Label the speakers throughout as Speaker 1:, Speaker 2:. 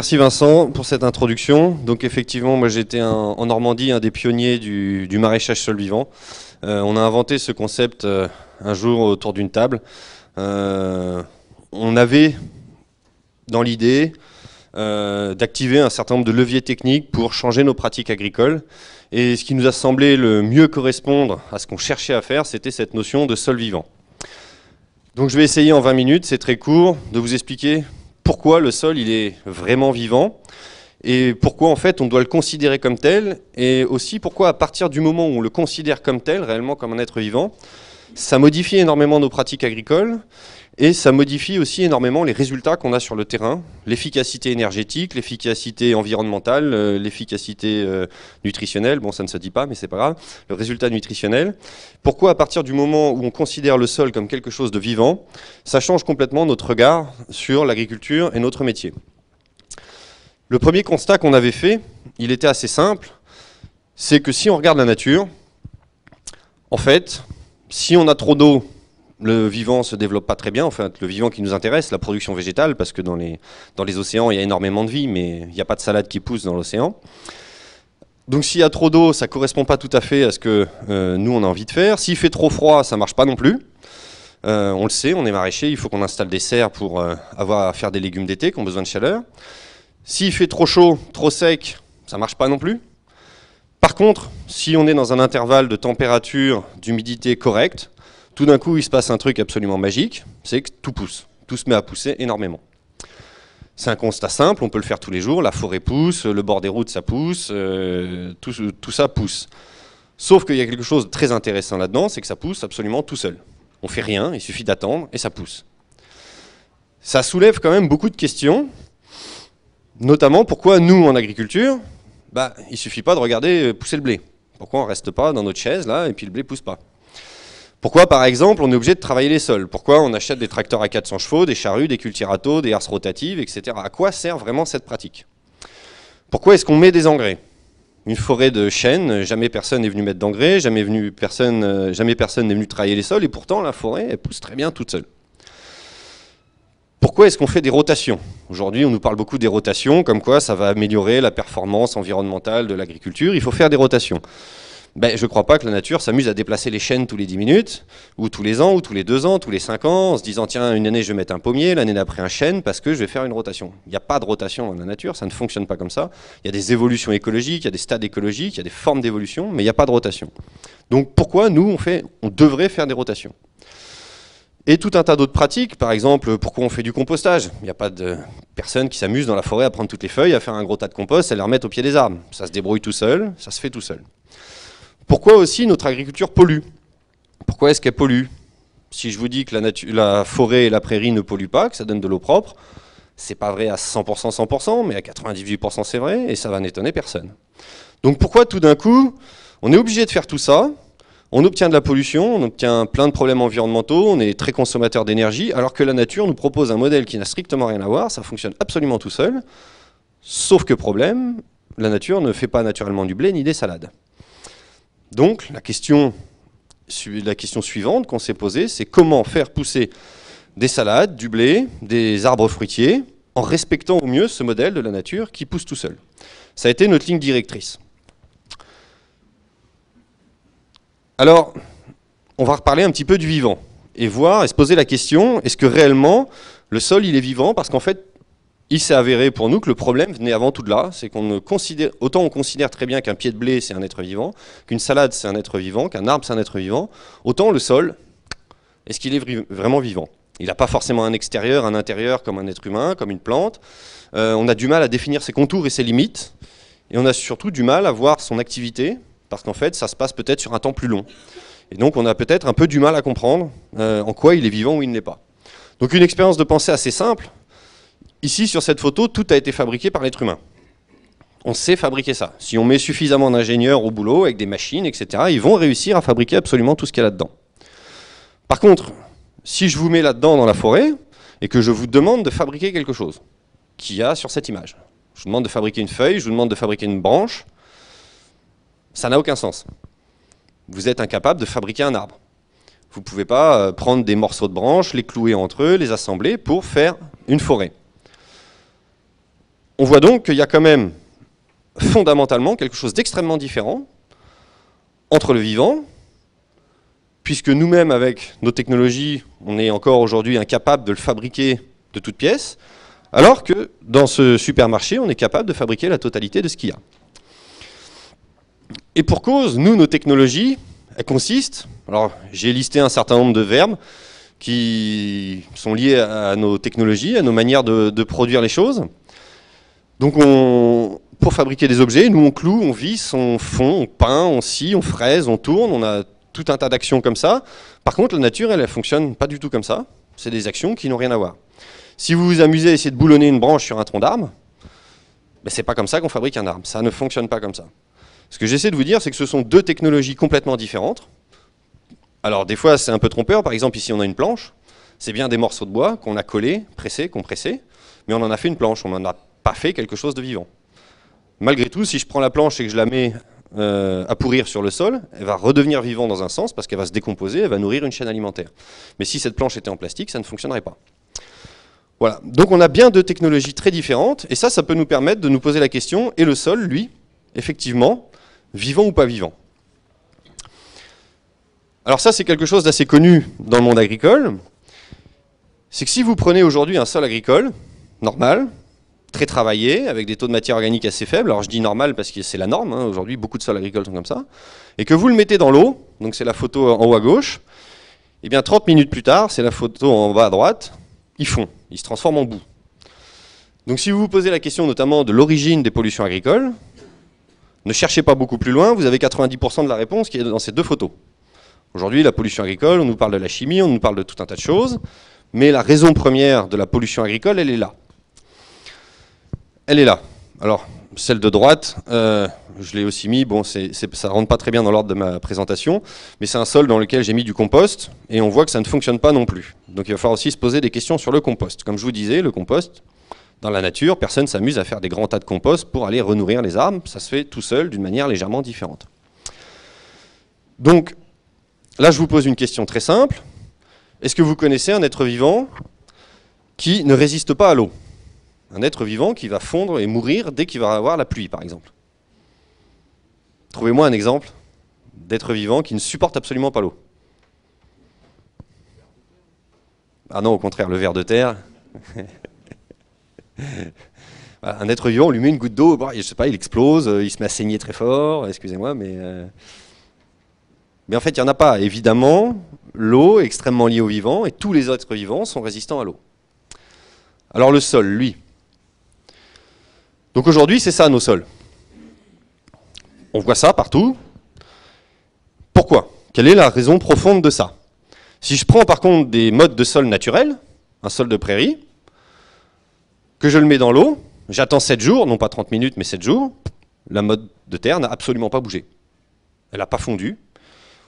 Speaker 1: merci Vincent pour cette introduction. Donc effectivement, moi j'étais en Normandie un des pionniers du, maraîchage sol vivant. Euh, on a inventé ce concept euh, un jour autour d'une table. Euh, on avait dans l'idée d'activer un certain nombre de leviers techniques pour changer nos pratiques agricoles. Et ce qui nous a semblé le mieux correspondre à ce qu'on cherchait à faire, c'était cette notion de sol vivant. Donc je vais essayer en 20 minutes, c'est très court, de vous expliquer pourquoi le sol il est vraiment vivant et pourquoi en fait on doit le considérer comme tel et aussi pourquoi à partir du moment où on le considère comme tel, réellement comme un être vivant, ça modifie énormément nos pratiques agricoles et ça modifie aussi énormément les résultats qu'on a sur le terrain, l'efficacité énergétique, l'efficacité environnementale, euh, l'efficacité euh, nutritionnelle. Bon, ça ne se dit pas, mais c'est pas grave. Le résultat nutritionnel. Pourquoi, à partir du moment où on considère le sol comme quelque chose de vivant, ça change complètement notre regard sur l'agriculture et notre métier Le premier constat qu'on avait fait, il était assez simple, c'est que si on regarde la nature, en fait, si on a trop d'eau, le vivant se développe pas très bien, en fait, le vivant qui nous intéresse, la production végétale, parce que dans les, dans les océans, il y a énormément de vie, mais il n'y a pas de salade qui pousse dans l'océan. Donc s'il y a trop d'eau, ça ne correspond pas tout à fait à ce que euh, nous, on a envie de faire. S'il fait trop froid, ça ne marche pas non plus. Euh, on le sait, on est maraîcher, il faut qu'on installe des serres pour euh, avoir à faire des légumes d'été qui ont besoin de chaleur. S'il fait trop chaud, trop sec, ça ne marche pas non plus. Par contre, si on est dans un intervalle de température, d'humidité correcte, tout d'un coup, il se passe un truc absolument magique, c'est que tout pousse. Tout se met à pousser énormément. C'est un constat simple, on peut le faire tous les jours. La forêt pousse, le bord des routes, ça pousse, euh, tout, ça pousse. Sauf qu'il y a quelque chose de très intéressant là-dedans, c'est que ça pousse absolument tout seul. On fait rien, il suffit d'attendre et ça pousse. Ça soulève quand même beaucoup de questions, notamment pourquoi nous, en agriculture, bah, il suffit pas de regarder pousser le blé. Pourquoi on reste pas dans notre chaise là et puis le blé pousse pas pourquoi, par exemple, on est obligé de travailler les sols Pourquoi on achète des tracteurs à 400 chevaux, des charrues, des cultirato, des herses rotatives, etc. À quoi sert vraiment cette pratique Pourquoi est-ce qu'on met des engrais Une forêt de chênes, jamais personne n'est venu mettre d'engrais, jamais, venu personne, euh, jamais personne n'est venu travailler les sols, et pourtant la forêt, pousse très bien toute seule. Pourquoi est-ce qu'on fait des rotations Aujourd'hui, on nous parle beaucoup des rotations, comme quoi ça va améliorer la performance environnementale de l'agriculture. Il faut faire des rotations. Ben, je ne crois pas que la nature s'amuse à déplacer les chaînes tous les 10 minutes, ou tous les ans, ou tous les 2 ans, tous les 5 ans, en se disant, tiens, une année je vais mettre un pommier, l'année d'après un chêne, parce que je vais faire une rotation. Il n'y a pas de rotation dans la nature, ça ne fonctionne pas comme ça. Il y a des évolutions écologiques, il y a des stades écologiques, il y a des formes d'évolution, mais il n'y a pas de rotation. Donc pourquoi nous, on, fait, on devrait faire des rotations et tout un tas d'autres pratiques, par exemple, pourquoi on fait du compostage Il n'y a pas de personne qui s'amuse dans la forêt à prendre toutes les feuilles, à faire un gros tas de compost, à les remettre au pied des arbres. Ça se débrouille tout seul, ça se fait tout seul. Pourquoi aussi notre agriculture pollue Pourquoi est-ce qu'elle pollue Si je vous dis que la, forêt et la prairie ne polluent pas, que ça donne de l'eau propre, c'est pas vrai à 100%, 100%, mais à 98% c'est vrai, et ça va n'étonner personne. Donc pourquoi tout d'un coup, on est obligé de faire tout ça on obtient de la pollution, on obtient plein de problèmes environnementaux, on est très consommateur d'énergie, alors que la nature nous propose un modèle qui n'a strictement rien à voir, ça fonctionne absolument tout seul. Sauf que problème, la nature ne fait pas naturellement du blé ni des salades. Donc la question, la question suivante qu'on s'est posée, c'est comment faire pousser des salades, du blé, des arbres fruitiers, en respectant au mieux ce modèle de la nature qui pousse tout seul. Ça a été notre ligne directrice. Alors, on va reparler un petit peu du vivant et voir et se poser la question, est-ce que réellement le sol il est vivant parce qu'en fait il s'est avéré pour nous que le problème venait avant tout de là, c'est qu'on considère, autant on considère très bien qu'un pied de blé c'est un être vivant, qu'une salade c'est un être vivant, qu'un arbre c'est un être vivant, autant le sol, est-ce qu'il est vraiment vivant Il n'a pas forcément un extérieur, un intérieur comme un être humain, comme une plante. Euh, on a du mal à définir ses contours et ses limites, et on a surtout du mal à voir son activité, parce qu'en fait ça se passe peut-être sur un temps plus long. Et donc on a peut-être un peu du mal à comprendre euh, en quoi il est vivant ou il ne l'est pas. Donc une expérience de pensée assez simple, Ici, sur cette photo, tout a été fabriqué par l'être humain. On sait fabriquer ça. Si on met suffisamment d'ingénieurs au boulot, avec des machines, etc., ils vont réussir à fabriquer absolument tout ce qu'il y a là-dedans. Par contre, si je vous mets là-dedans dans la forêt, et que je vous demande de fabriquer quelque chose, qu'il y a sur cette image, je vous demande de fabriquer une feuille, je vous demande de fabriquer une branche, ça n'a aucun sens. Vous êtes incapable de fabriquer un arbre. Vous ne pouvez pas euh, prendre des morceaux de branches, les clouer entre eux, les assembler pour faire une forêt. On voit donc qu'il y a quand même fondamentalement quelque chose d'extrêmement différent entre le vivant, puisque nous-mêmes, avec nos technologies, on est encore aujourd'hui incapable de le fabriquer de toutes pièces, alors que dans ce supermarché, on est capable de fabriquer la totalité de ce qu'il y a. Et pour cause, nous, nos technologies, elles consistent, alors j'ai listé un certain nombre de verbes qui sont liés à nos technologies, à nos manières de produire les choses, donc on, pour fabriquer des objets, nous on cloue, on visse, on fond, on peint, on scie, on fraise, on tourne, on a tout un tas d'actions comme ça. Par contre, la nature, elle, ne fonctionne pas du tout comme ça. C'est des actions qui n'ont rien à voir. Si vous vous amusez à essayer de boulonner une branche sur un tronc d'arbre, mais ben, c'est pas comme ça qu'on fabrique un arbre. Ça ne fonctionne pas comme ça. Ce que j'essaie de vous dire, c'est que ce sont deux technologies complètement différentes. Alors des fois, c'est un peu trompeur. Par exemple, ici, on a une planche. C'est bien des morceaux de bois qu'on a collés, pressés, compressés. Mais on en a fait une planche. On en a pas fait quelque chose de vivant. Malgré tout, si je prends la planche et que je la mets euh, à pourrir sur le sol, elle va redevenir vivante dans un sens parce qu'elle va se décomposer, elle va nourrir une chaîne alimentaire. Mais si cette planche était en plastique, ça ne fonctionnerait pas. Voilà, donc on a bien deux technologies très différentes, et ça, ça peut nous permettre de nous poser la question, est le sol, lui, effectivement, vivant ou pas vivant Alors ça, c'est quelque chose d'assez connu dans le monde agricole, c'est que si vous prenez aujourd'hui un sol agricole, normal, très travaillé, avec des taux de matière organique assez faibles, alors je dis normal parce que c'est la norme, hein. aujourd'hui beaucoup de sols agricoles sont comme ça, et que vous le mettez dans l'eau, donc c'est la photo en haut à gauche, et eh bien 30 minutes plus tard, c'est la photo en bas à droite, ils font, ils se transforment en boue. Donc si vous vous posez la question notamment de l'origine des pollutions agricoles, ne cherchez pas beaucoup plus loin, vous avez 90% de la réponse qui est dans ces deux photos. Aujourd'hui, la pollution agricole, on nous parle de la chimie, on nous parle de tout un tas de choses, mais la raison première de la pollution agricole, elle est là. Elle est là. Alors, celle de droite, euh, je l'ai aussi mis, bon, c'est, ne ça rentre pas très bien dans l'ordre de ma présentation, mais c'est un sol dans lequel j'ai mis du compost, et on voit que ça ne fonctionne pas non plus. Donc il va falloir aussi se poser des questions sur le compost. Comme je vous disais, le compost, dans la nature, personne s'amuse à faire des grands tas de compost pour aller renourrir les arbres, ça se fait tout seul d'une manière légèrement différente. Donc, là je vous pose une question très simple. Est-ce que vous connaissez un être vivant qui ne résiste pas à l'eau un être vivant qui va fondre et mourir dès qu'il va avoir la pluie, par exemple. Trouvez-moi un exemple d'être vivant qui ne supporte absolument pas l'eau. Ah non, au contraire, le ver de terre. un être vivant, on lui met une goutte d'eau, bah, je sais pas, il explose, euh, il se met à saigner très fort, excusez-moi, mais... Euh, mais en fait, il n'y en a pas. Évidemment, l'eau est extrêmement liée au vivant, et tous les êtres vivants sont résistants à l'eau. Alors le sol, lui, donc aujourd'hui, c'est ça nos sols. On voit ça partout. Pourquoi Quelle est la raison profonde de ça Si je prends par contre des modes de sol naturels, un sol de prairie, que je le mets dans l'eau, j'attends 7 jours, non pas 30 minutes, mais 7 jours, la mode de terre n'a absolument pas bougé. Elle n'a pas fondu.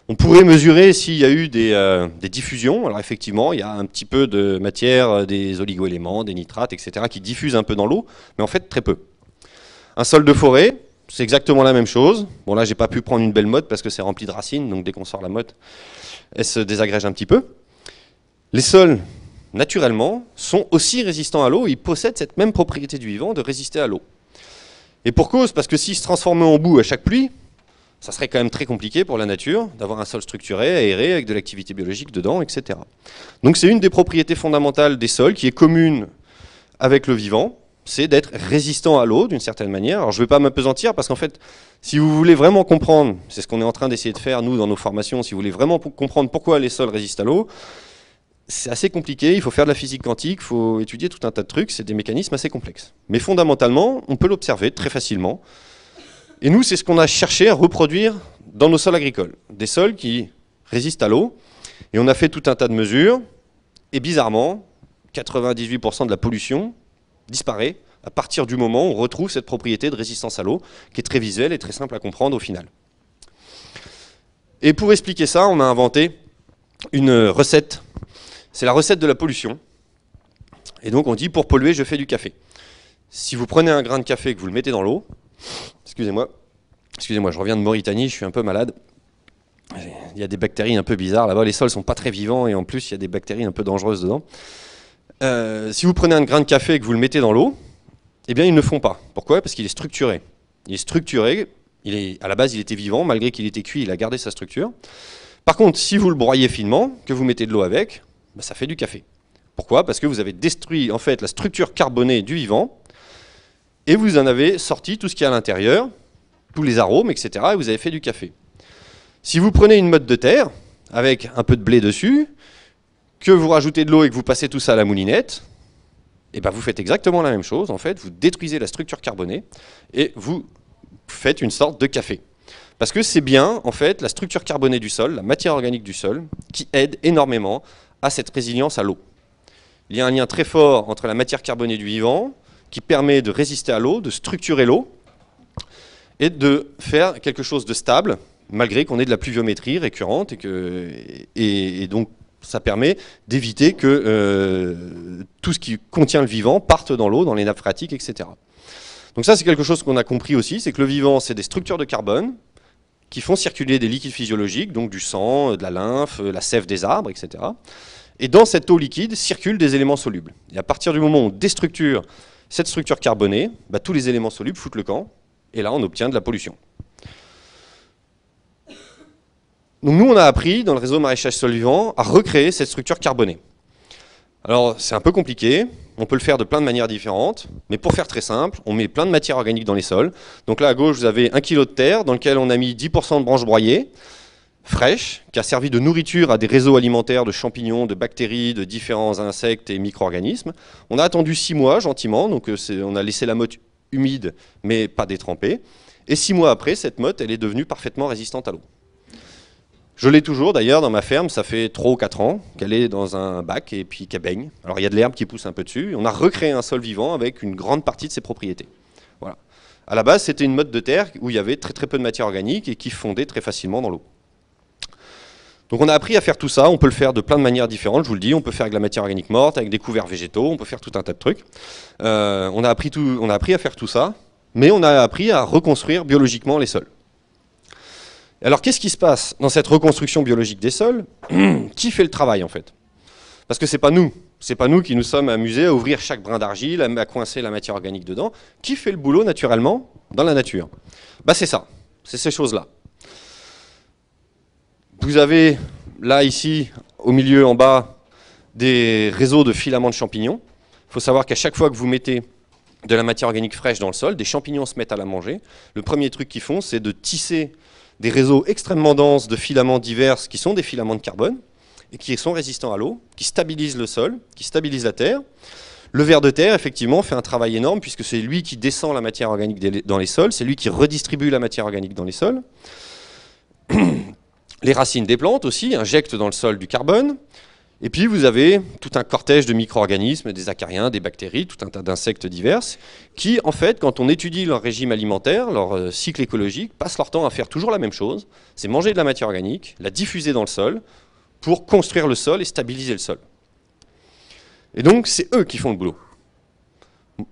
Speaker 1: On pourrait mesurer s'il y a eu des, euh, des, diffusions. Alors effectivement, il y a un petit peu de matière, euh, des oligoéléments, des nitrates, etc., qui diffusent un peu dans l'eau, mais en fait très peu. Un sol de forêt, c'est exactement la même chose. Bon là, j'ai pas pu prendre une belle motte parce que c'est rempli de racines, donc dès qu'on sort la motte, elle se désagrège un petit peu. Les sols, naturellement, sont aussi résistants à l'eau, ils possèdent cette même propriété du vivant de résister à l'eau. Et pour cause, parce que s'ils se transformaient en boue à chaque pluie, ça serait quand même très compliqué pour la nature d'avoir un sol structuré, aéré, avec de l'activité biologique dedans, etc. Donc c'est une des propriétés fondamentales des sols qui est commune avec le vivant, c'est d'être résistant à l'eau d'une certaine manière. Alors je ne vais pas m'apesantir parce qu'en fait, si vous voulez vraiment comprendre, c'est ce qu'on est en train d'essayer de faire nous dans nos formations, si vous voulez vraiment comprendre pourquoi les sols résistent à l'eau, c'est assez compliqué, il faut faire de la physique quantique, il faut étudier tout un tas de trucs, c'est des mécanismes assez complexes. Mais fondamentalement, on peut l'observer très facilement. Et nous, c'est ce qu'on a cherché à reproduire dans nos sols agricoles. Des sols qui résistent à l'eau. Et on a fait tout un tas de mesures. Et bizarrement, 98% de la pollution disparaît à partir du moment où on retrouve cette propriété de résistance à l'eau, qui est très visuelle et très simple à comprendre au final. Et pour expliquer ça, on a inventé une recette. C'est la recette de la pollution. Et donc on dit, pour polluer, je fais du café. Si vous prenez un grain de café et que vous le mettez dans l'eau, excusez-moi, excusez-moi, je reviens de Mauritanie, je suis un peu malade. Il y a des bactéries un peu bizarres là-bas, les sols sont pas très vivants et en plus il y a des bactéries un peu dangereuses dedans. Euh, si vous prenez un grain de café et que vous le mettez dans l'eau, eh bien, ils ne font pas. Pourquoi Parce qu'il est structuré. Il est structuré. Il est, à la base, il était vivant. Malgré qu'il était cuit, il a gardé sa structure. Par contre, si vous le broyez finement, que vous mettez de l'eau avec, bah, ça fait du café. Pourquoi Parce que vous avez détruit en fait la structure carbonée du vivant et vous en avez sorti tout ce qu'il y a à l'intérieur, tous les arômes, etc. Et vous avez fait du café. Si vous prenez une motte de terre avec un peu de blé dessus, que vous rajoutez de l'eau et que vous passez tout ça à la moulinette, eh ben vous faites exactement la même chose. En fait, vous détruisez la structure carbonée et vous faites une sorte de café. Parce que c'est bien, en fait, la structure carbonée du sol, la matière organique du sol, qui aide énormément à cette résilience à l'eau. Il y a un lien très fort entre la matière carbonée du vivant, qui permet de résister à l'eau, de structurer l'eau, et de faire quelque chose de stable, malgré qu'on ait de la pluviométrie récurrente et, que, et donc ça permet d'éviter que euh, tout ce qui contient le vivant parte dans l'eau, dans les nappes phréatiques, etc. Donc ça, c'est quelque chose qu'on a compris aussi, c'est que le vivant, c'est des structures de carbone qui font circuler des liquides physiologiques, donc du sang, euh, de la lymphe, euh, la sève des arbres, etc. Et dans cette eau liquide circulent des éléments solubles. Et à partir du moment où on déstructure cette structure carbonée, bah, tous les éléments solubles foutent le camp, et là on obtient de la pollution. nous, on a appris dans le réseau maraîchage sol vivant à recréer cette structure carbonée. Alors c'est un peu compliqué, on peut le faire de plein de manières différentes, mais pour faire très simple, on met plein de matières organiques dans les sols. Donc là à gauche, vous avez un kilo de terre dans lequel on a mis 10% de branches broyées, fraîches, qui a servi de nourriture à des réseaux alimentaires de champignons, de bactéries, de différents insectes et micro-organismes. On a attendu 6 mois gentiment, donc euh, on a laissé la motte humide mais pas détrempée. Et 6 mois après, cette motte, elle est devenue parfaitement résistante à l'eau. Je l'ai toujours d'ailleurs dans ma ferme, ça fait 3 ou 4 ans qu'elle est dans un bac et puis qu'elle baigne. Alors il y a de l'herbe qui pousse un peu dessus. On a recréé un sol vivant avec une grande partie de ses propriétés. Voilà. À la base, c'était une mode de terre où il y avait très très peu de matière organique et qui fondait très facilement dans l'eau. Donc on a appris à faire tout ça, on peut le faire de plein de manières différentes, je vous le dis, on peut faire avec la matière organique morte, avec des couverts végétaux, on peut faire tout un tas de trucs. Euh, on, a appris tout, on a appris à faire tout ça, mais on a appris à reconstruire biologiquement les sols. Alors qu'est-ce qui se passe dans cette reconstruction biologique des sols Qui fait le travail en fait Parce que c'est pas nous, c'est pas nous qui nous sommes amusés à ouvrir chaque brin d'argile, à coincer la matière organique dedans. Qui fait le boulot naturellement dans la nature Bah c'est ça, c'est ces choses-là. Vous avez là ici, au milieu en bas, des réseaux de filaments de champignons. Il faut savoir qu'à chaque fois que vous mettez de la matière organique fraîche dans le sol, des champignons se mettent à la manger. Le premier truc qu'ils font, c'est de tisser des réseaux extrêmement denses de filaments divers qui sont des filaments de carbone et qui sont résistants à l'eau, qui stabilisent le sol, qui stabilisent la terre. Le ver de terre, effectivement, fait un travail énorme puisque c'est lui qui descend la matière organique dans les sols, c'est lui qui redistribue la matière organique dans les sols. Les racines des plantes aussi injectent dans le sol du carbone. Et puis vous avez tout un cortège de micro-organismes, des acariens, des bactéries, tout un tas d'insectes divers, qui en fait, quand on étudie leur régime alimentaire, leur euh, cycle écologique, passent leur temps à faire toujours la même chose, c'est manger de la matière organique, la diffuser dans le sol, pour construire le sol et stabiliser le sol. Et donc c'est eux qui font le boulot.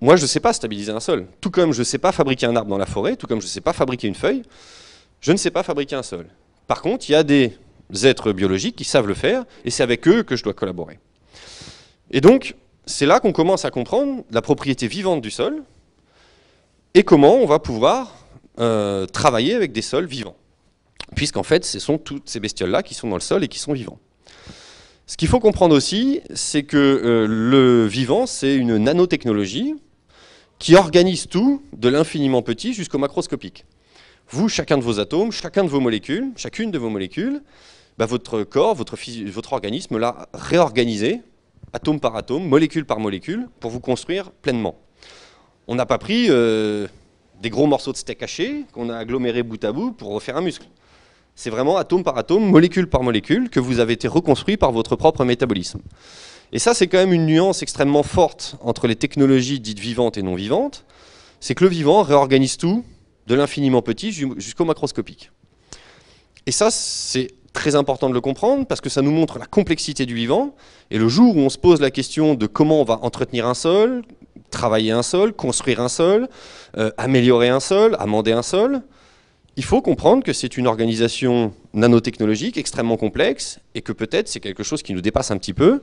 Speaker 1: Moi je ne sais pas stabiliser un sol, tout comme je ne sais pas fabriquer un arbre dans la forêt, tout comme je ne sais pas fabriquer une feuille, je ne sais pas fabriquer un sol. Par contre, il y a des êtres biologiques qui savent le faire, et c'est avec eux que je dois collaborer. Et donc, c'est là qu'on commence à comprendre la propriété vivante du sol, et comment on va pouvoir euh, travailler avec des sols vivants. Puisqu'en fait, ce sont toutes ces bestioles-là qui sont dans le sol et qui sont vivants. Ce qu'il faut comprendre aussi, c'est que euh, le vivant, c'est une nanotechnologie qui organise tout, de l'infiniment petit jusqu'au macroscopique. Vous, chacun de vos atomes, chacun de vos molécules, chacune de vos molécules, bah, votre corps, votre, organisme l'a réorganisé, atome par atome, molécule par molécule, pour vous construire pleinement. On n'a pas pris euh, des gros morceaux de steak haché qu'on a agglomérés bout à bout pour refaire un muscle. C'est vraiment atome par atome, molécule par molécule, que vous avez été reconstruit par votre propre métabolisme. Et ça, c'est quand même une nuance extrêmement forte entre les technologies dites vivantes et non vivantes. C'est que le vivant réorganise tout, de l'infiniment petit jusqu'au macroscopique. Et ça, c'est très important de le comprendre parce que ça nous montre la complexité du vivant. Et le jour où on se pose la question de comment on va entretenir un sol, travailler un sol, construire un sol, euh, améliorer un sol, amender un sol, il faut comprendre que c'est une organisation nanotechnologique extrêmement complexe et que peut-être c'est quelque chose qui nous dépasse un petit peu.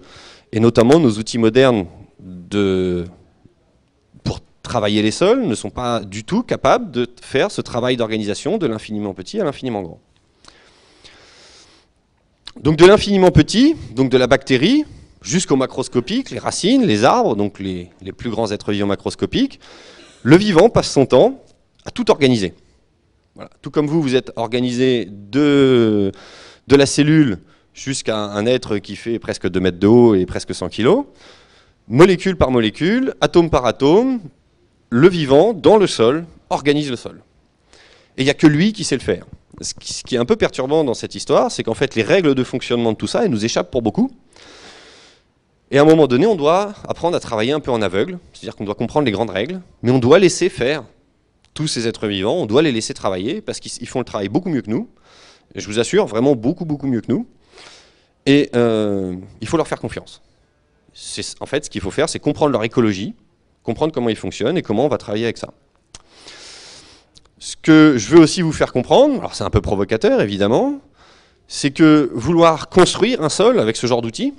Speaker 1: Et notamment nos outils modernes pour travailler les sols ne sont pas du tout capables de faire ce travail d'organisation de l'infiniment petit à l'infiniment grand. Donc de l'infiniment petit, donc de la bactérie, jusqu'au macroscopique, les racines, les arbres, donc les, plus grands êtres vivants macroscopiques, le vivant passe son temps à tout organiser. Tout comme vous, vous êtes organisé de, de la cellule jusqu'à un être qui fait presque 2 mètres de haut et presque 100 kg, molécule par molécule, atome par atome, le vivant, dans le sol, organise le sol. Et il n'y a que lui qui sait le faire ce qui est un peu perturbant dans cette histoire, c'est qu'en fait, les règles de fonctionnement de tout ça, elles nous échappent pour beaucoup. Et à un moment donné, on doit apprendre à travailler un peu en aveugle, c'est-à-dire qu'on doit comprendre les grandes règles, mais on doit laisser faire tous ces êtres vivants, on doit les laisser travailler, parce qu'ils font le travail beaucoup mieux que nous, je vous assure, vraiment beaucoup, beaucoup mieux que nous, et euh, il faut leur faire confiance. En fait, ce qu'il faut faire, c'est comprendre leur écologie, comprendre comment ils fonctionnent et comment on va travailler avec ça. Ce que je veux aussi vous faire comprendre, alors c'est un peu provocateur évidemment, c'est que vouloir construire un sol avec ce genre d'outils,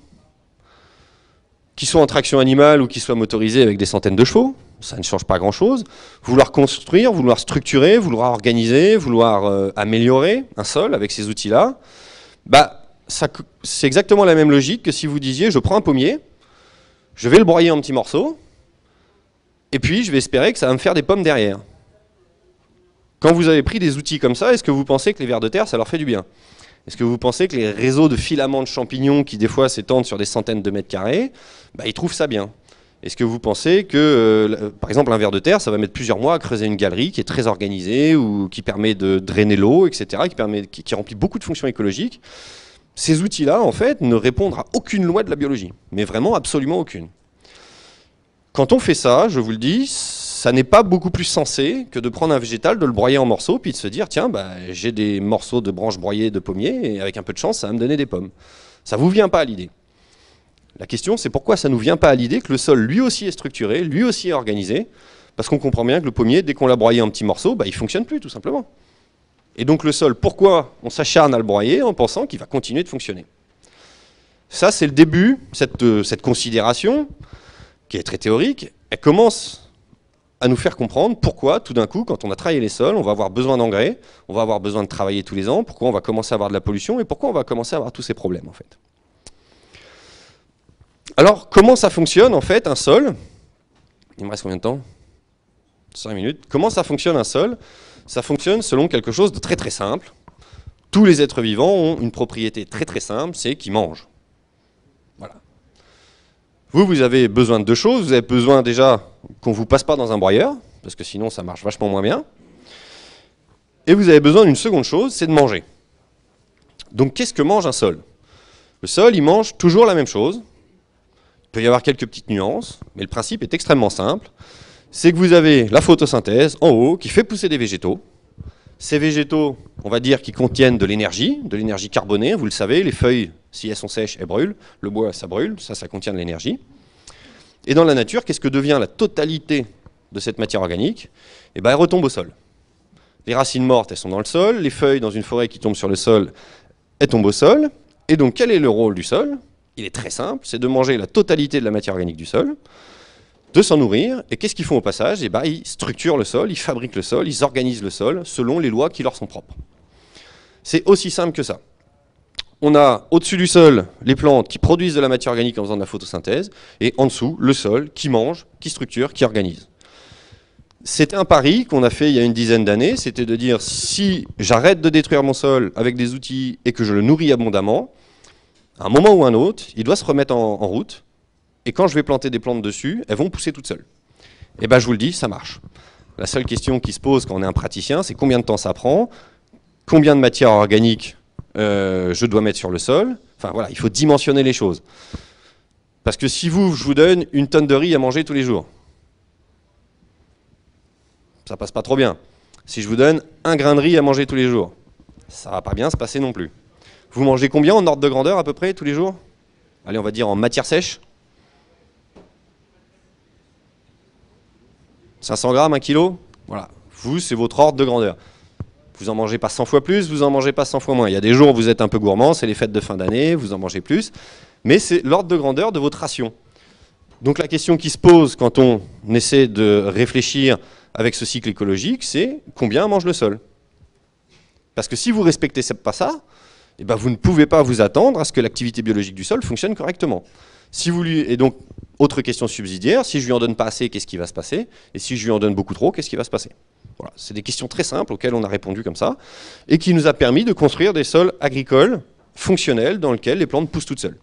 Speaker 1: qu'ils soient en traction animale ou qu'ils soient motorisés avec des centaines de chevaux, ça ne change pas grand-chose. Vouloir construire, vouloir structurer, vouloir organiser, vouloir euh, améliorer un sol avec ces outils-là, bah, c'est exactement la même logique que si vous disiez je prends un pommier, je vais le broyer en petits morceaux, et puis je vais espérer que ça va me faire des pommes derrière. Quand vous avez pris des outils comme ça, est-ce que vous pensez que les vers de terre, ça leur fait du bien Est-ce que vous pensez que les réseaux de filaments de champignons, qui des fois s'étendent sur des centaines de mètres carrés, bah, ils trouvent ça bien est-ce que vous pensez que, euh, par exemple, un ver de terre, ça va mettre plusieurs mois à creuser une galerie qui est très organisée ou qui permet de drainer l'eau, etc., qui, remplit beaucoup de fonctions écologiques Ces outils-là, en fait, ne répondent à aucune loi de la biologie, mais vraiment absolument aucune. Quand on fait ça, je vous le dis, ça n'est pas beaucoup plus sensé que de prendre un végétal, de le broyer en morceaux, puis de se dire tiens, bah, j'ai des morceaux de branches broyées de pommiers, et avec un peu de chance, ça va me donner des pommes. Ça ne vous vient pas à l'idée. La question, c'est pourquoi ça ne nous vient pas à l'idée que le sol, lui aussi, est structuré, lui aussi est organisé, parce qu'on comprend bien que le pommier, dès qu'on l'a broyé en petits morceaux, il bah, il fonctionne plus, tout simplement. Et donc le sol, pourquoi on s'acharne à le broyer en pensant qu'il va continuer de fonctionner Ça, c'est le début, euh, cette considération, qui est très théorique, elle commence à nous faire comprendre pourquoi, tout d'un coup, quand on a travaillé les sols, on va avoir besoin d'engrais, on va avoir besoin de travailler tous les ans, pourquoi on va commencer à avoir de la pollution et pourquoi on va commencer à avoir tous ces problèmes, en fait. Alors, comment ça fonctionne, en fait, un sol Il me reste combien de temps 5 minutes. Comment ça fonctionne un sol Ça fonctionne selon quelque chose de très très simple. Tous les êtres vivants ont une propriété très très simple, c'est qu'ils mangent. Vous, vous avez besoin de deux choses. Vous avez besoin déjà qu'on ne vous passe pas dans un broyeur, parce que sinon ça marche vachement moins bien. Et vous avez besoin d'une seconde chose, c'est de manger. Donc qu'est-ce que mange un sol Le sol, il mange toujours la même chose. Il peut y avoir quelques petites nuances, mais le principe est extrêmement simple. C'est que vous avez la photosynthèse en haut qui fait pousser des végétaux, ces végétaux, on va dire qui contiennent de l'énergie, de l'énergie carbonée, vous le savez, les feuilles, si elles sont sèches, elles brûlent, le bois, ça brûle, ça, ça contient de l'énergie. Et dans la nature, qu'est-ce que devient la totalité de cette matière organique Eh bien, elle retombe au sol. Les racines mortes, elles sont dans le sol, les feuilles dans une forêt qui tombe sur le sol, elles tombent au sol. Et donc, quel est le rôle du sol Il est très simple, c'est de manger la totalité de la matière organique du sol de s'en nourrir. Et qu'est-ce qu'ils font au passage eh bien Ils structurent le sol, ils fabriquent le sol, ils organisent le sol selon les lois qui leur sont propres. C'est aussi simple que ça. On a au-dessus du sol les plantes qui produisent de la matière organique en faisant de la photosynthèse, et en dessous le sol qui mange, qui structure, qui organise. C'est un pari qu'on a fait il y a une dizaine d'années, c'était de dire si j'arrête de détruire mon sol avec des outils et que je le nourris abondamment, à un moment ou un autre, il doit se remettre en route, et quand je vais planter des plantes dessus, elles vont pousser toutes seules. Et eh bien, je vous le dis, ça marche. La seule question qui se pose quand on est un praticien, c'est combien de temps ça prend, combien de matière organique euh, je dois mettre sur le sol. Enfin voilà, il faut dimensionner les choses. Parce que si vous, je vous donne une tonne de riz à manger tous les jours, ça passe pas trop bien. Si je vous donne un grain de riz à manger tous les jours, ça va pas bien se passer non plus. Vous mangez combien en ordre de grandeur à peu près tous les jours Allez, on va dire en matière sèche 500 grammes, 1 kilo, voilà. Vous, c'est votre ordre de grandeur. Vous en mangez pas 100 fois plus, vous en mangez pas 100 fois moins. Il y a des jours où vous êtes un peu gourmand, c'est les fêtes de fin d'année, vous en mangez plus. Mais c'est l'ordre de grandeur de votre ration. Donc la question qui se pose quand on essaie de réfléchir avec ce cycle écologique, c'est combien mange le sol Parce que si vous respectez pas ça, eh ben vous ne pouvez pas vous attendre à ce que l'activité biologique du sol fonctionne correctement. Si vous lui, et donc autre question subsidiaire, si je lui en donne pas assez, qu'est-ce qui va se passer Et si je lui en donne beaucoup trop, qu'est-ce qui va se passer voilà. C'est des questions très simples auxquelles on a répondu comme ça, et qui nous a permis de construire des sols agricoles fonctionnels dans lesquels les plantes poussent toutes seules.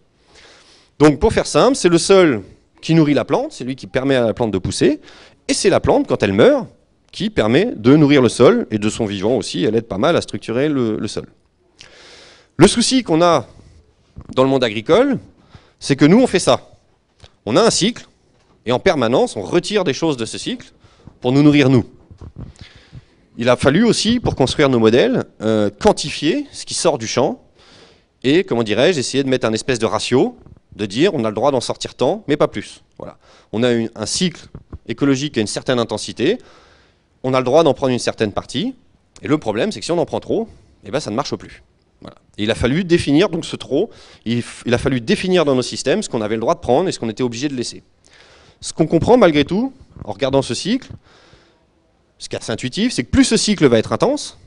Speaker 1: Donc pour faire simple, c'est le sol qui nourrit la plante, c'est lui qui permet à la plante de pousser, et c'est la plante, quand elle meurt, qui permet de nourrir le sol, et de son vivant aussi, elle aide pas mal à structurer le, le sol. Le souci qu'on a dans le monde agricole, c'est que nous, on fait ça. On a un cycle, et en permanence, on retire des choses de ce cycle pour nous nourrir nous. Il a fallu aussi, pour construire nos modèles, euh, quantifier ce qui sort du champ, et, comment dirais-je, essayer de mettre un espèce de ratio, de dire on a le droit d'en sortir tant, mais pas plus. Voilà. On a un cycle écologique à une certaine intensité, on a le droit d'en prendre une certaine partie, et le problème, c'est que si on en prend trop, eh ben, ça ne marche plus il a fallu définir donc ce trop, il, a fallu définir dans nos systèmes ce qu'on avait le droit de prendre et ce qu'on était obligé de laisser. Ce qu'on comprend malgré tout, en regardant ce cycle, ce qui est assez intuitif, c'est que plus ce cycle va être intense,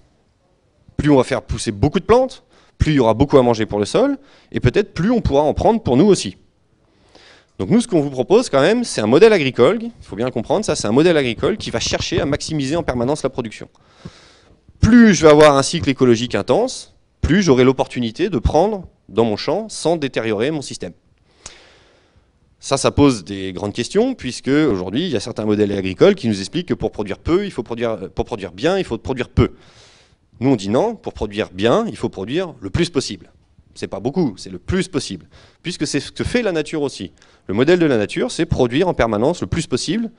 Speaker 1: plus on va faire pousser beaucoup de plantes, plus il y aura beaucoup à manger pour le sol, et peut-être plus on pourra en prendre pour nous aussi. Donc nous, ce qu'on vous propose quand même, c'est un modèle agricole, il faut bien le comprendre, ça c'est un modèle agricole qui va chercher à maximiser en permanence la production. Plus je vais avoir un cycle écologique intense, plus j'aurai l'opportunité de prendre dans mon champ sans détériorer mon système. Ça, ça pose des grandes questions, puisque aujourd'hui, il y a certains modèles agricoles qui nous expliquent que pour produire peu, il faut produire, euh, pour produire bien, il faut produire peu. Nous, on dit non, pour produire bien, il faut produire le plus possible. C'est pas beaucoup, c'est le plus possible. Puisque c'est ce que fait la nature aussi. Le modèle de la nature, c'est produire en permanence le plus possible,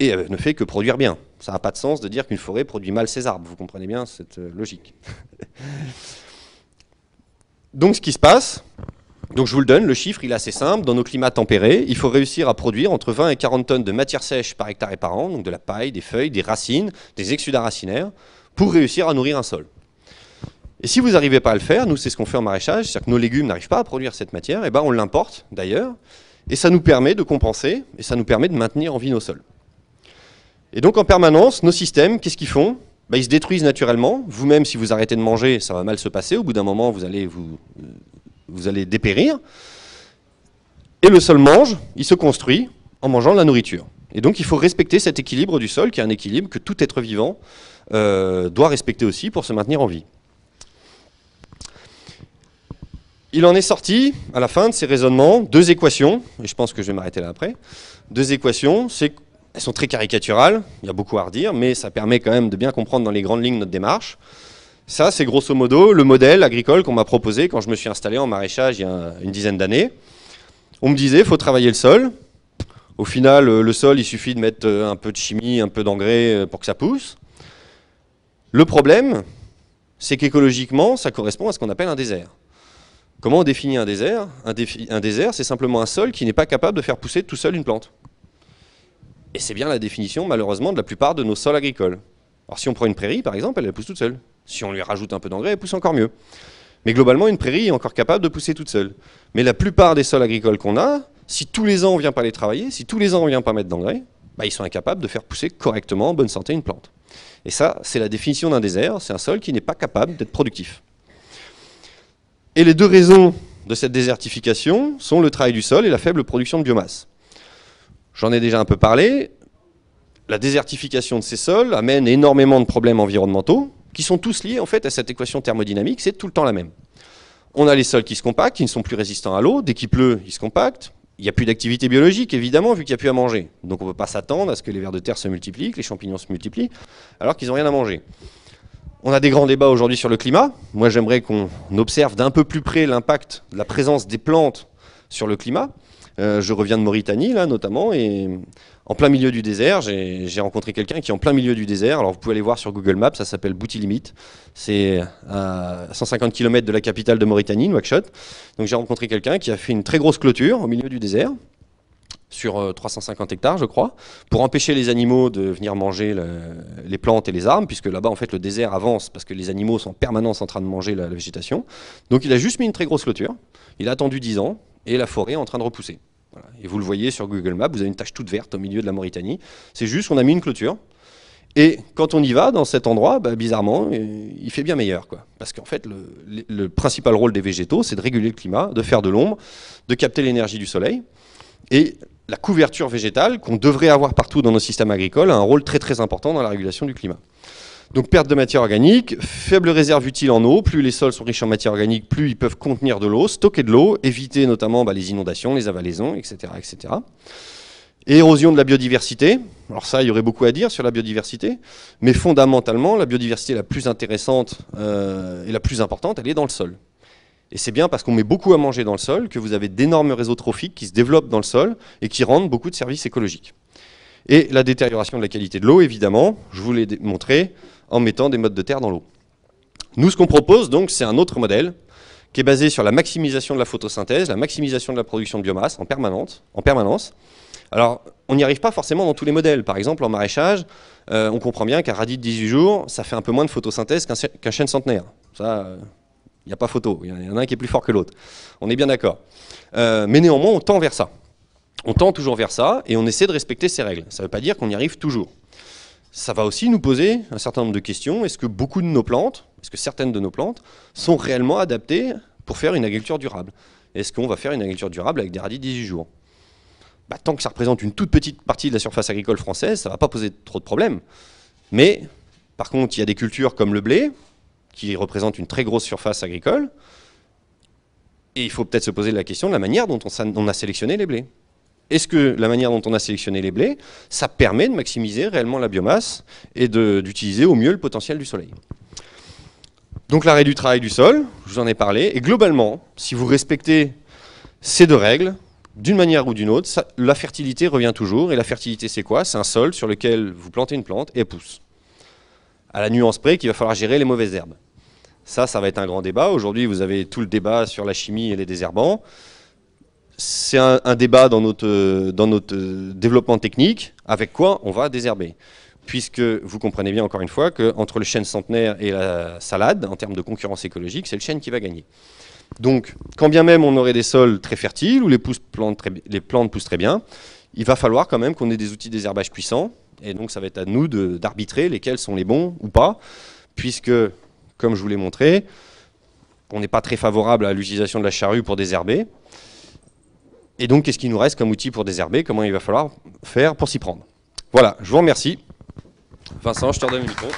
Speaker 1: et ne fait que produire bien. Ça n'a pas de sens de dire qu'une forêt produit mal ses arbres. Vous comprenez bien cette euh, logique. donc ce qui se passe, donc je vous le donne, le chiffre il est assez simple. Dans nos climats tempérés, il faut réussir à produire entre 20 et 40 tonnes de matière sèche par hectare et par an, donc de la paille, des feuilles, des racines, des exudats racinaires, pour réussir à nourrir un sol. Et si vous n'arrivez pas à le faire, nous c'est ce qu'on fait en maraîchage, c'est-à-dire que nos légumes n'arrivent pas à produire cette matière, et eh ben on l'importe d'ailleurs, et ça nous permet de compenser, et ça nous permet de maintenir en vie nos sols. Et donc en permanence, nos systèmes, qu'est-ce qu'ils font bah, Ils se détruisent naturellement. Vous-même, si vous arrêtez de manger, ça va mal se passer. Au bout d'un moment, vous allez, vous, euh, vous allez dépérir. Et le sol mange, il se construit en mangeant la nourriture. Et donc il faut respecter cet équilibre du sol, qui est un équilibre que tout être vivant euh, doit respecter aussi pour se maintenir en vie. Il en est sorti, à la fin de ces raisonnements, deux équations, et je pense que je vais m'arrêter là après. Deux équations, c'est elles sont très caricaturales, il y a beaucoup à redire, mais ça permet quand même de bien comprendre dans les grandes lignes notre démarche. Ça, c'est grosso modo le modèle agricole qu'on m'a proposé quand je me suis installé en maraîchage il y a une dizaine d'années. On me disait, il faut travailler le sol. Au final, euh, le sol, il suffit de mettre euh, un peu de chimie, un peu d'engrais euh, pour que ça pousse. Le problème, c'est qu'écologiquement, ça correspond à ce qu'on appelle un désert. Comment on définit un désert un, un désert, c'est simplement un sol qui n'est pas capable de faire pousser tout seul une plante. Et c'est bien la définition, malheureusement, de la plupart de nos sols agricoles. Alors si on prend une prairie, par exemple, elle, pousse toute seule. Si on lui rajoute un peu d'engrais, elle pousse encore mieux. Mais globalement, une prairie est encore capable de pousser toute seule. Mais la plupart des sols agricoles qu'on a, si tous les ans on ne vient pas les travailler, si tous les ans on ne vient pas mettre d'engrais, bah, ils sont incapables de faire pousser correctement, en bonne santé, une plante. Et ça, c'est la définition d'un désert, c'est un sol qui n'est pas capable d'être productif. Et les deux raisons de cette désertification sont le travail du sol et la faible production de biomasse. J'en ai déjà un peu parlé. La désertification de ces sols amène énormément de problèmes environnementaux qui sont tous liés en fait à cette équation thermodynamique, c'est tout le temps la même. On a les sols qui se compactent, qui ne sont plus résistants à l'eau, dès qu'il pleut, ils se compactent. Il n'y a plus d'activité biologique, évidemment, vu qu'il n'y a plus à manger. Donc on ne peut pas s'attendre à ce que les vers de terre se multiplient, que les champignons se multiplient, alors qu'ils n'ont rien à manger. On a des grands débats aujourd'hui sur le climat. Moi, j'aimerais qu'on observe d'un peu plus près l'impact de la présence des plantes sur le climat. Euh, je reviens de Mauritanie, là, notamment, et en plein milieu du désert, j'ai rencontré quelqu'un qui en plein milieu du désert. Alors, vous pouvez aller voir sur Google Maps, ça s'appelle Bouti Limite. C'est à 150 km de la capitale de Mauritanie, Nouakchott. Donc, j'ai rencontré quelqu'un qui a fait une très grosse clôture au milieu du désert sur 350 euh, hectares, je crois, pour empêcher les animaux de venir manger les plantes et les arbres, puisque là-bas, en fait, le désert avance parce que les animaux sont en permanence en train de manger la, la végétation. Donc, il a juste mis une très grosse clôture. Il a attendu 10 ans et la forêt est en train de repousser. Et vous le voyez sur Google Maps, vous avez une tache toute verte au milieu de la Mauritanie. C'est juste qu'on a mis une clôture. Et quand on y va dans cet endroit, bah, bizarrement, euh, il fait bien meilleur. Quoi. Parce qu'en fait, le, le, principal rôle des végétaux, c'est de réguler le climat, de faire de l'ombre, de capter l'énergie du soleil. Et la couverture végétale qu'on devrait avoir partout dans nos systèmes agricoles a un rôle très très important dans la régulation du climat. Donc perte de matière organique, faible réserve utile en eau, plus les sols sont riches en matière organique, plus ils peuvent contenir de l'eau, stocker de l'eau, éviter notamment bah, les inondations, les avalaisons, etc. etc. érosion de la biodiversité. Alors ça, il y aurait beaucoup à dire sur la biodiversité, mais fondamentalement, la biodiversité la plus intéressante euh, et la plus importante, elle est dans le sol. Et c'est bien parce qu'on met beaucoup à manger dans le sol que vous avez d'énormes réseaux trophiques qui se développent dans le sol et qui rendent beaucoup de services écologiques. Et la détérioration de la qualité de l'eau, évidemment, je vous l'ai montré, en mettant des modes de terre dans l'eau. Nous, ce qu'on propose, donc, c'est un autre modèle qui est basé sur la maximisation de la photosynthèse, la maximisation de la production de biomasse en, en permanence. Alors, on n'y arrive pas forcément dans tous les modèles. Par exemple, en maraîchage, euh, on comprend bien qu'un radis de 18 jours, ça fait un peu moins de photosynthèse qu'un chêne centenaire. Ça, il euh, n'y a pas photo. Il y, en a un qui est plus fort que l'autre. On est bien d'accord. Euh, mais néanmoins, on tend vers ça. On tend toujours vers ça et on essaie de respecter ces règles. Ça ne veut pas dire qu'on y arrive toujours ça va aussi nous poser un certain nombre de questions. Est-ce que beaucoup de nos plantes, est-ce que certaines de nos plantes sont réellement adaptées pour faire une agriculture durable Est-ce qu'on va faire une agriculture durable avec des radis 18 jours bah, Tant que ça représente une toute petite partie de la surface agricole française, ça ne va pas poser trop de problèmes. Mais par contre, il y a des cultures comme le blé, qui représentent une très grosse surface agricole, et il faut peut-être se poser la question de la manière dont on a sélectionné les blés est-ce que la manière dont on a sélectionné les blés, ça permet de maximiser réellement la biomasse et d'utiliser au mieux le potentiel du soleil Donc l'arrêt du travail du sol, je vous en ai parlé, et globalement, si vous respectez ces deux règles, d'une manière ou d'une autre, la fertilité revient toujours, et la fertilité c'est quoi C'est un sol sur lequel vous plantez une plante et elle pousse. À la nuance près qu'il va falloir gérer les mauvaises herbes. Ça, ça va être un grand débat. Aujourd'hui, vous avez tout le débat sur la chimie et les désherbants c'est un, débat dans notre, dans notre euh, développement technique, avec quoi on va désherber. Puisque vous comprenez bien encore une fois qu'entre le chêne centenaire et la salade, en termes de concurrence écologique, c'est le chêne qui va gagner. Donc, quand bien même on aurait des sols très fertiles, où les, pousses les plantes poussent très bien, il va falloir quand même qu'on ait des outils désherbage puissants, et donc ça va être à nous d'arbitrer lesquels sont les bons ou pas, puisque, comme je vous l'ai montré, on n'est pas très favorable à l'utilisation de la charrue pour désherber, et donc, qu'est-ce qu'il nous reste comme outil pour désherber Comment il va falloir faire pour s'y prendre Voilà, je vous remercie. Vincent, je te redonne le micro.